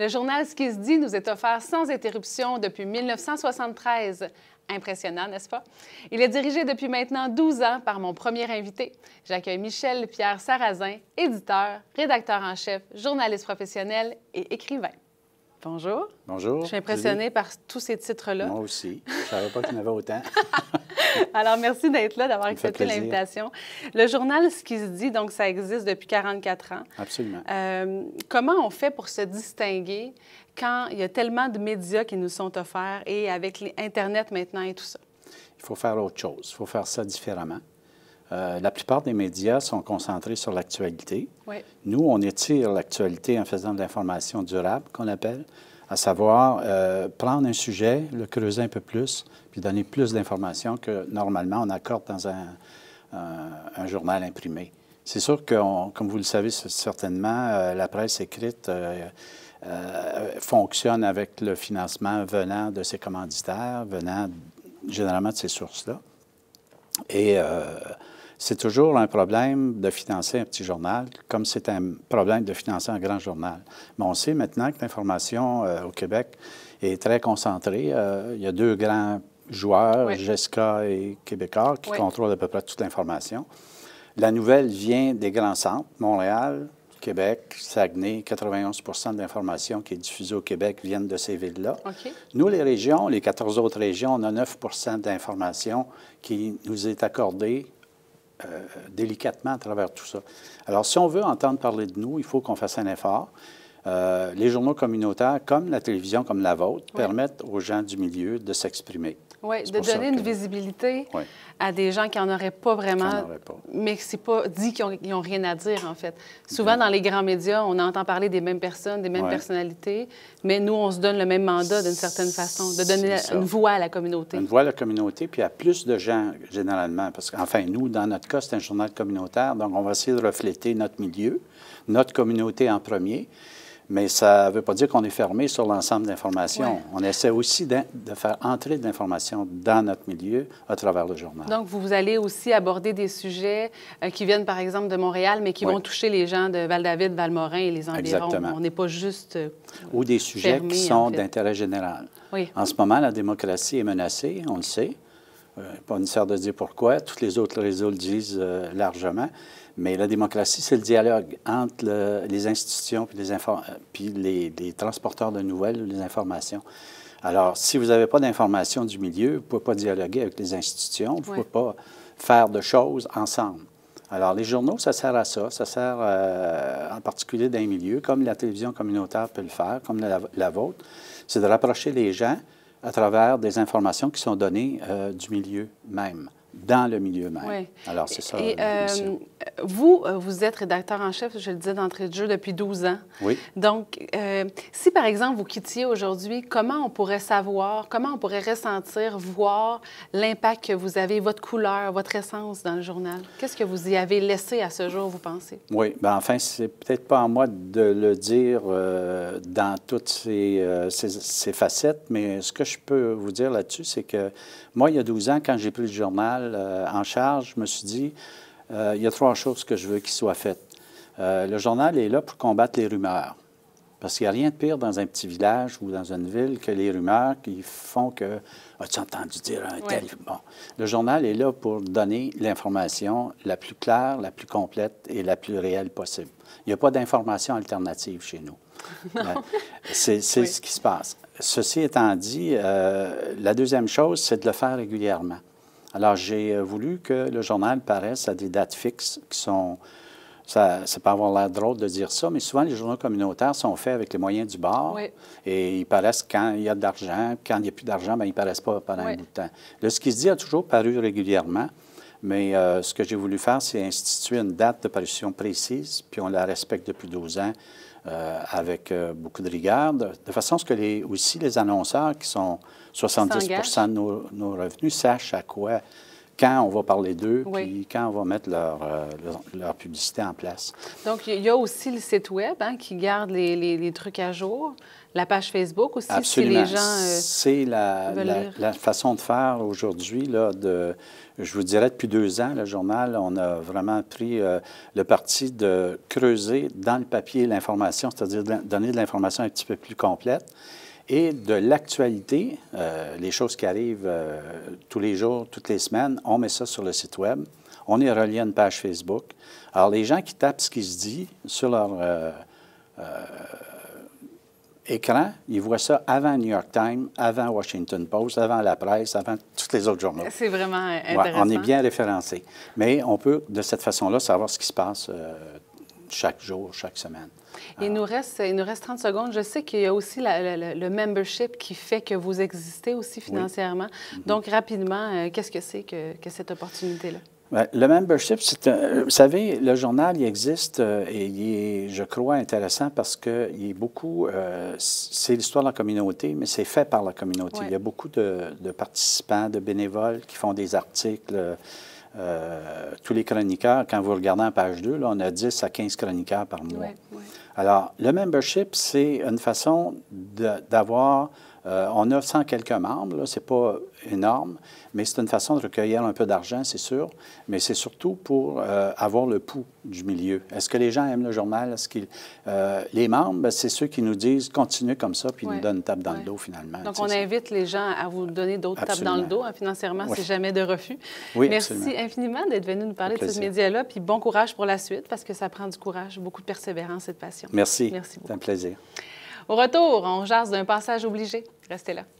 Le journal Ce qui se dit nous est offert sans interruption depuis 1973. Impressionnant, n'est-ce pas? Il est dirigé depuis maintenant 12 ans par mon premier invité. J'accueille Michel Pierre Sarrazin, éditeur, rédacteur en chef, journaliste professionnel et écrivain. Bonjour. Bonjour. Je suis impressionné par tous ces titres-là. Moi aussi. Je ne savais pas qu'il en avait autant. Alors, merci d'être là, d'avoir accepté l'invitation. Le journal Ce qui se dit, donc, ça existe depuis 44 ans. Absolument. Euh, comment on fait pour se distinguer quand il y a tellement de médias qui nous sont offerts et avec l'Internet Internet maintenant et tout ça? Il faut faire autre chose. Il faut faire ça différemment. Euh, la plupart des médias sont concentrés sur l'actualité. Oui. Nous, on étire l'actualité en faisant de l'information durable, qu'on appelle à savoir euh, prendre un sujet, le creuser un peu plus, puis donner plus d'informations que normalement on accorde dans un, journal imprimé. C'est sûr que, comme vous le savez certainement, euh, la presse écrite euh, fonctionne avec le financement venant de ses commanditaires, venant généralement de ces sources-là. Et c'est toujours un problème de financer un petit journal, comme c'est un problème de financer un grand journal. Mais on sait maintenant que l'information euh, au Québec est très concentrée. Euh, il y a deux grands joueurs, oui. Jessica et Québécois, qui contrôlent à peu près toute l'information. La nouvelle vient des grands centres, Montréal, Québec, Saguenay, 91 de l'information qui est diffusée au Québec viennent de ces villes-là. Nous, les régions, les 14 autres régions, on a 9 d'information qui nous est accordée euh, délicatement à travers tout ça. Alors, si on veut entendre parler de nous, il faut qu'on fasse un effort. Euh, les journaux communautaires, comme la télévision, comme la vôtre, permettent aux gens du milieu de s'exprimer. Oui, de donner une visibilité à des gens qui n'en auraient pas vraiment, mais c'est pas dit qu'ils n'ont rien à dire, en fait. Souvent, dans les grands médias, on entend parler des mêmes personnes, des mêmes personnalités, mais nous, on se donne le même mandat d'une certaine façon, de donner une voix à la communauté. Une voix à la communauté, puis à plus de gens, généralement, parce qu'enfin, nous, dans notre cas, c'est un journal communautaire, donc on va essayer de refléter notre milieu, notre communauté en premier. Mais ça ne veut pas dire qu'on est fermé sur l'ensemble d'informations. On essaie aussi de, faire entrer de l'information dans notre milieu à travers le journal. Donc, vous allez aussi aborder des sujets euh, qui viennent, par exemple, de Montréal, mais qui vont toucher les gens de Val-David, Val-Morin et les environs. Exactement. On n'est pas juste. Euh, Ou des sujets qui sont d'intérêt général. Oui. En ce moment, la démocratie est menacée, on le sait. Euh, pas nécessaire de dire pourquoi, Toutes les autres réseaux le disent euh, largement, mais la démocratie, c'est le dialogue entre les institutions puis, les, euh, puis transporteurs de nouvelles ou les informations. Alors, si vous n'avez pas d'informations du milieu, vous ne pouvez pas dialoguer avec les institutions, vous ne pouvez pas faire de choses ensemble. Alors, les journaux, ça sert à ça. Ça sert en particulier d'un milieu, comme la télévision communautaire peut le faire, comme la, la vôtre, c'est de rapprocher les gens, à travers des informations qui sont données euh, du milieu même dans le milieu même. Oui. Alors, c'est ça. Et, euh, vous, euh, vous êtes rédacteur en chef, je le dis, d'entrée de jeu, depuis 12 ans. Oui. Donc, si, par exemple, vous quittiez aujourd'hui, comment on pourrait savoir, comment on pourrait ressentir, voir l'impact que vous avez, votre couleur, votre essence dans le journal? Qu'est-ce que vous y avez laissé à ce jour, vous pensez? Oui, bien, enfin, c'est peut-être pas à moi de le dire euh, dans toutes euh, ces, facettes, mais ce que je peux vous dire là-dessus, c'est que moi, il y a 12 ans, quand j'ai pris le journal euh, en charge, je me suis dit, il y a trois choses que je veux qui soient faites. le journal est là pour combattre les rumeurs. Parce qu'il n'y a rien de pire dans un petit village ou dans une ville que les rumeurs qui font que As-tu entendu dire un tel Le journal est là pour donner l'information la plus claire, la plus complète et la plus réelle possible. Il n'y a pas d'information alternative chez nous. Euh, c'est ce qui se passe. Ceci étant dit, euh, la deuxième chose, c'est de le faire régulièrement. Alors, j'ai euh, voulu que le journal paraisse à des dates fixes qui sont ça, n'est pas avoir l'air drôle de dire ça, mais souvent, les journaux communautaires sont faits avec les moyens du bord. Et ils paraissent quand il y a de l'argent. Quand il n'y a plus d'argent, bien, ils ne paraissent pas pendant un bout de temps. Ce qui se dit a toujours paru régulièrement, mais euh, ce que j'ai voulu faire, c'est instituer une date de parution précise, puis on la respecte depuis 12 ans euh, avec euh, beaucoup de rigueur, de, façon à ce que les, aussi les annonceurs, qui sont 70 de nos revenus, sachent à quoi quand on va parler d'eux, puis quand on va mettre euh, leur, leur, publicité en place. Donc, il y a aussi le site web hein, qui garde les, les, trucs à jour, la page Facebook aussi, Absolument. si les gens. Euh, C'est la, la, façon de faire aujourd'hui. De, je vous dirais, depuis deux ans, le journal, on a vraiment pris euh, le parti de creuser dans le papier l'information, c'est-à-dire donner de l'information un petit peu plus complète et de l'actualité, euh, les choses qui arrivent euh, tous les jours, toutes les semaines, on met ça sur le site web. On est relié à une page Facebook. Alors, les gens qui tapent ce qui se dit sur leur euh, écran, ils voient ça avant New York Times, avant Washington Post, avant la presse, avant toutes les autres journaux. C'est vraiment intéressant. on est bien référencé. Mais on peut, de cette façon-là, savoir ce qui se passe chaque jour, chaque semaine. Il nous, reste, nous reste 30 secondes. Je sais qu'il y a aussi le membership qui fait que vous existez aussi financièrement. Mhm. Donc, rapidement, euh, qu'est-ce que c'est que, cette opportunité-là? Ben, le membership, c'est euh, vous savez, le journal, il existe euh, et il est, je crois, intéressant parce qu'il est beaucoup, c'est l'histoire de la communauté, mais c'est fait par la communauté. Il y a beaucoup de, de, participants, de bénévoles qui font des articles. Euh, tous les chroniqueurs, quand vous regardez en page 2, on a 10 à 15 chroniqueurs par mois. Alors, le membership, c'est une façon d'avoir euh, on a 100 quelques membres, ce n'est pas énorme, mais c'est une façon de recueillir un peu d'argent, c'est sûr, mais c'est surtout pour euh, avoir le pouls du milieu. Est-ce que les gens aiment le journal? Est-ce qu'ils, euh, les membres, ben, c'est ceux qui nous disent continuez comme ça, puis ils nous donnent une tape dans le dos finalement. Donc, on invite les gens à vous donner d'autres tapes dans le dos, hein, financièrement, si jamais de refus. Oui, Merci infiniment d'être venu nous parler de ce média-là, puis bon courage pour la suite, parce que ça prend du courage, beaucoup de persévérance et de passion. Merci. Merci C'est un plaisir. Au retour, on jase d'un passage obligé. Restez là.